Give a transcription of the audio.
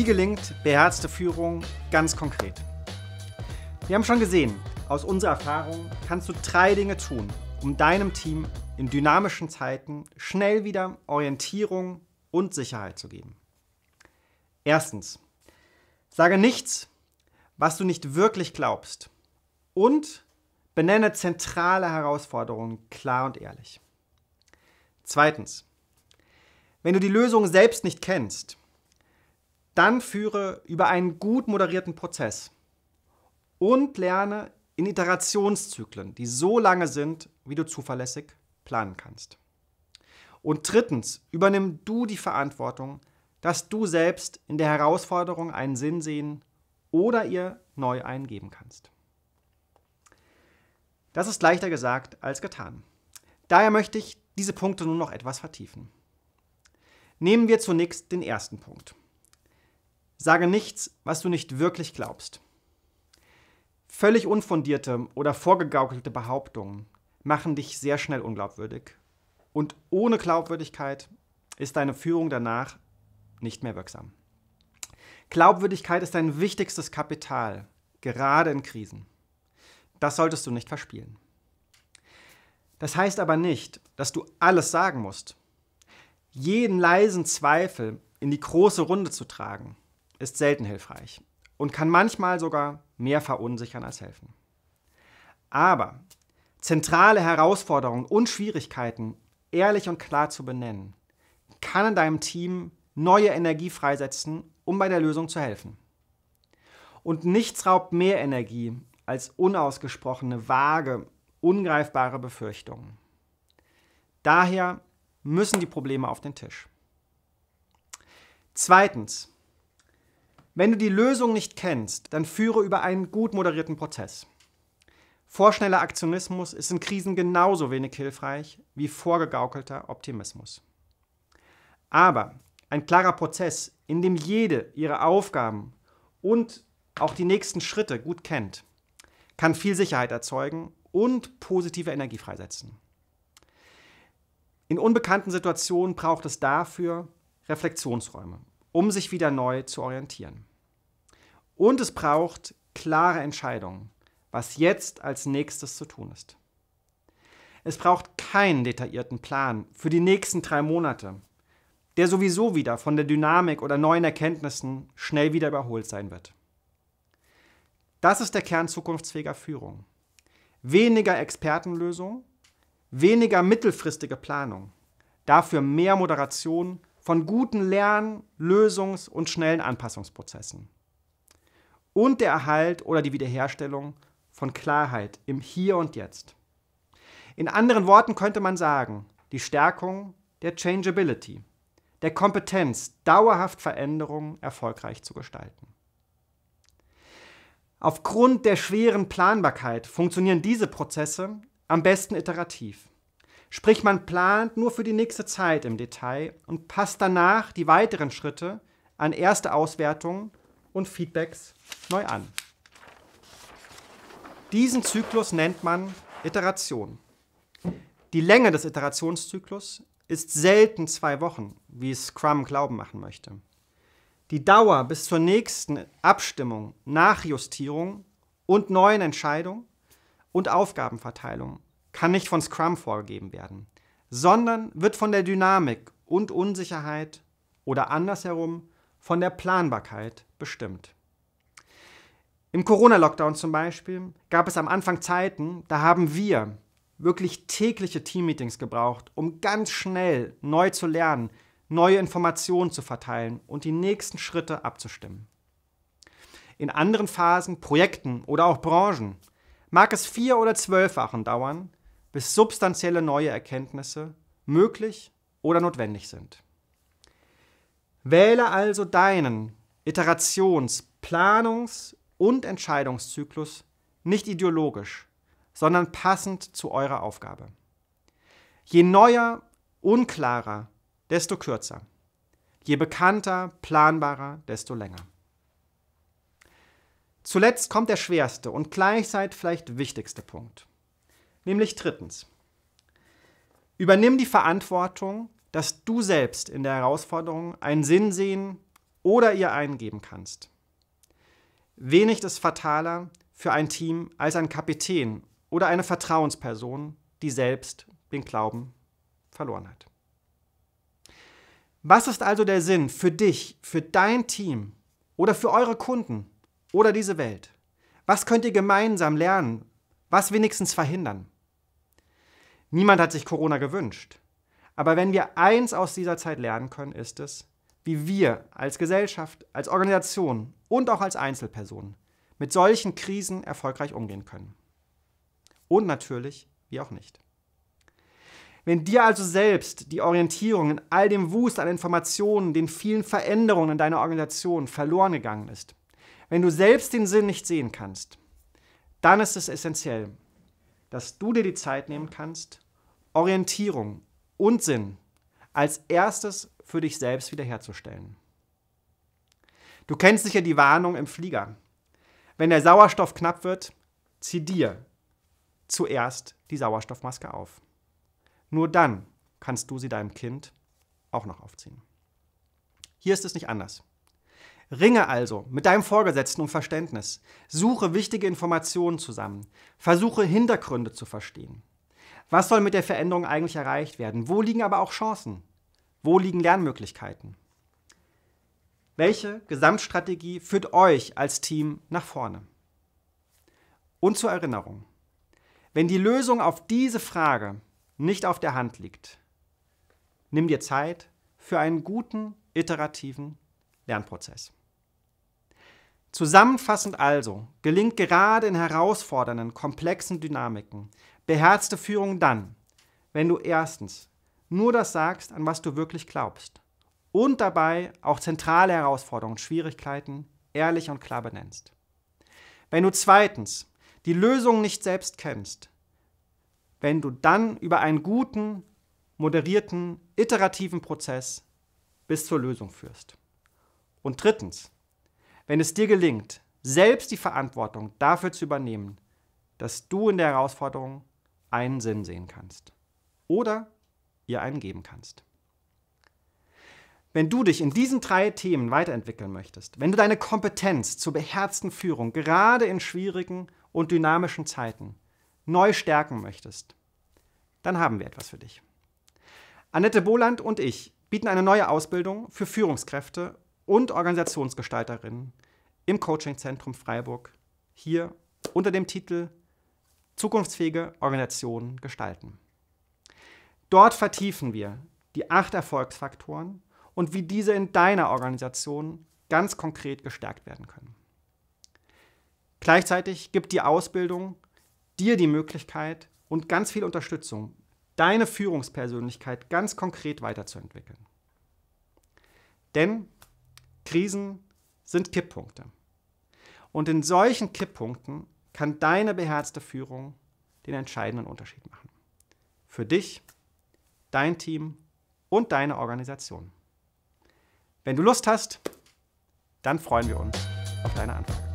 Wie gelingt beherzte Führung ganz konkret? Wir haben schon gesehen, aus unserer Erfahrung kannst du drei Dinge tun, um deinem Team in dynamischen Zeiten schnell wieder Orientierung und Sicherheit zu geben. Erstens, sage nichts, was du nicht wirklich glaubst und benenne zentrale Herausforderungen klar und ehrlich. Zweitens, wenn du die Lösung selbst nicht kennst, dann führe über einen gut moderierten Prozess und lerne in Iterationszyklen, die so lange sind, wie du zuverlässig planen kannst. Und drittens, übernimm du die Verantwortung, dass du selbst in der Herausforderung einen Sinn sehen oder ihr neu eingeben kannst. Das ist leichter gesagt als getan. Daher möchte ich diese Punkte nun noch etwas vertiefen. Nehmen wir zunächst den ersten Punkt. Sage nichts, was du nicht wirklich glaubst. Völlig unfundierte oder vorgegaukelte Behauptungen machen dich sehr schnell unglaubwürdig. Und ohne Glaubwürdigkeit ist deine Führung danach nicht mehr wirksam. Glaubwürdigkeit ist dein wichtigstes Kapital, gerade in Krisen. Das solltest du nicht verspielen. Das heißt aber nicht, dass du alles sagen musst. Jeden leisen Zweifel in die große Runde zu tragen, ist selten hilfreich und kann manchmal sogar mehr verunsichern als helfen. Aber zentrale Herausforderungen und Schwierigkeiten ehrlich und klar zu benennen, kann in deinem Team neue Energie freisetzen, um bei der Lösung zu helfen. Und nichts raubt mehr Energie als unausgesprochene, vage, ungreifbare Befürchtungen. Daher müssen die Probleme auf den Tisch. Zweitens, wenn du die Lösung nicht kennst, dann führe über einen gut moderierten Prozess. Vorschneller Aktionismus ist in Krisen genauso wenig hilfreich wie vorgegaukelter Optimismus. Aber ein klarer Prozess, in dem jede ihre Aufgaben und auch die nächsten Schritte gut kennt, kann viel Sicherheit erzeugen und positive Energie freisetzen. In unbekannten Situationen braucht es dafür Reflexionsräume, um sich wieder neu zu orientieren. Und es braucht klare Entscheidungen, was jetzt als nächstes zu tun ist. Es braucht keinen detaillierten Plan für die nächsten drei Monate, der sowieso wieder von der Dynamik oder neuen Erkenntnissen schnell wieder überholt sein wird. Das ist der Kern zukunftsfähiger Führung. Weniger Expertenlösung, weniger mittelfristige Planung, dafür mehr Moderation von guten Lern-, Lösungs- und schnellen Anpassungsprozessen und der Erhalt oder die Wiederherstellung von Klarheit im Hier und Jetzt. In anderen Worten könnte man sagen, die Stärkung der Changeability, der Kompetenz, dauerhaft Veränderungen erfolgreich zu gestalten. Aufgrund der schweren Planbarkeit funktionieren diese Prozesse am besten iterativ. Sprich, man plant nur für die nächste Zeit im Detail und passt danach die weiteren Schritte an erste Auswertungen und Feedbacks neu an. Diesen Zyklus nennt man Iteration. Die Länge des Iterationszyklus ist selten zwei Wochen, wie es Scrum glauben machen möchte. Die Dauer bis zur nächsten Abstimmung, Nachjustierung und neuen Entscheidung und Aufgabenverteilung kann nicht von Scrum vorgegeben werden, sondern wird von der Dynamik und Unsicherheit oder andersherum von der Planbarkeit bestimmt. Im Corona-Lockdown zum Beispiel gab es am Anfang Zeiten, da haben wir wirklich tägliche Teammeetings gebraucht, um ganz schnell neu zu lernen, neue Informationen zu verteilen und die nächsten Schritte abzustimmen. In anderen Phasen, Projekten oder auch Branchen mag es vier oder zwölf Wochen dauern, bis substanzielle neue Erkenntnisse möglich oder notwendig sind. Wähle also deinen Iterations-, Planungs- und Entscheidungszyklus nicht ideologisch, sondern passend zu eurer Aufgabe. Je neuer, unklarer, desto kürzer. Je bekannter, planbarer, desto länger. Zuletzt kommt der schwerste und gleichzeitig vielleicht wichtigste Punkt. Nämlich drittens. Übernimm die Verantwortung dass du selbst in der Herausforderung einen Sinn sehen oder ihr eingeben kannst. Wenig ist fataler für ein Team als ein Kapitän oder eine Vertrauensperson, die selbst den Glauben verloren hat. Was ist also der Sinn für dich, für dein Team oder für eure Kunden oder diese Welt? Was könnt ihr gemeinsam lernen? Was wenigstens verhindern? Niemand hat sich Corona gewünscht. Aber wenn wir eins aus dieser Zeit lernen können, ist es, wie wir als Gesellschaft, als Organisation und auch als Einzelpersonen mit solchen Krisen erfolgreich umgehen können. Und natürlich, wie auch nicht. Wenn dir also selbst die Orientierung in all dem Wust an Informationen, den vielen Veränderungen in deiner Organisation verloren gegangen ist, wenn du selbst den Sinn nicht sehen kannst, dann ist es essentiell, dass du dir die Zeit nehmen kannst, Orientierung und Sinn als erstes für dich selbst wiederherzustellen. Du kennst sicher die Warnung im Flieger. Wenn der Sauerstoff knapp wird, zieh dir zuerst die Sauerstoffmaske auf. Nur dann kannst du sie deinem Kind auch noch aufziehen. Hier ist es nicht anders. Ringe also mit deinem Vorgesetzten um Verständnis. Suche wichtige Informationen zusammen. Versuche Hintergründe zu verstehen. Was soll mit der Veränderung eigentlich erreicht werden? Wo liegen aber auch Chancen? Wo liegen Lernmöglichkeiten? Welche Gesamtstrategie führt euch als Team nach vorne? Und zur Erinnerung, wenn die Lösung auf diese Frage nicht auf der Hand liegt, nimm dir Zeit für einen guten, iterativen Lernprozess. Zusammenfassend also gelingt gerade in herausfordernden, komplexen Dynamiken beherzte Führung dann, wenn du erstens nur das sagst, an was du wirklich glaubst und dabei auch zentrale Herausforderungen und Schwierigkeiten ehrlich und klar benennst. Wenn du zweitens die Lösung nicht selbst kennst, wenn du dann über einen guten, moderierten, iterativen Prozess bis zur Lösung führst. Und drittens, wenn es dir gelingt, selbst die Verantwortung dafür zu übernehmen, dass du in der Herausforderung einen Sinn sehen kannst oder ihr einen geben kannst. Wenn du dich in diesen drei Themen weiterentwickeln möchtest, wenn du deine Kompetenz zur beherzten Führung gerade in schwierigen und dynamischen Zeiten neu stärken möchtest, dann haben wir etwas für dich. Annette Boland und ich bieten eine neue Ausbildung für Führungskräfte und Organisationsgestalterin im Coaching-Zentrum Freiburg hier unter dem Titel Zukunftsfähige Organisationen gestalten. Dort vertiefen wir die acht Erfolgsfaktoren und wie diese in deiner Organisation ganz konkret gestärkt werden können. Gleichzeitig gibt die Ausbildung dir die Möglichkeit und ganz viel Unterstützung, deine Führungspersönlichkeit ganz konkret weiterzuentwickeln. Denn Krisen sind Kipppunkte. Und in solchen Kipppunkten kann deine beherzte Führung den entscheidenden Unterschied machen. Für dich, dein Team und deine Organisation. Wenn du Lust hast, dann freuen wir uns auf deine Antwort.